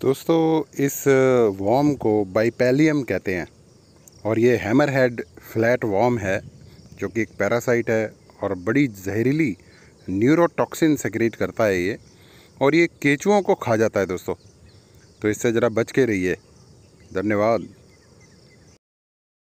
दोस्तों इस वॉम को बाइपेलियम कहते हैं और ये हैमर हेड फ्लैट वॉम है जो कि एक पैरासाइट है और बड़ी जहरीली न्यूरोटॉक्सिन सेक्रेट करता है ये और ये केचुओं को खा जाता है दोस्तों तो इससे ज़रा बच के रहिए धन्यवाद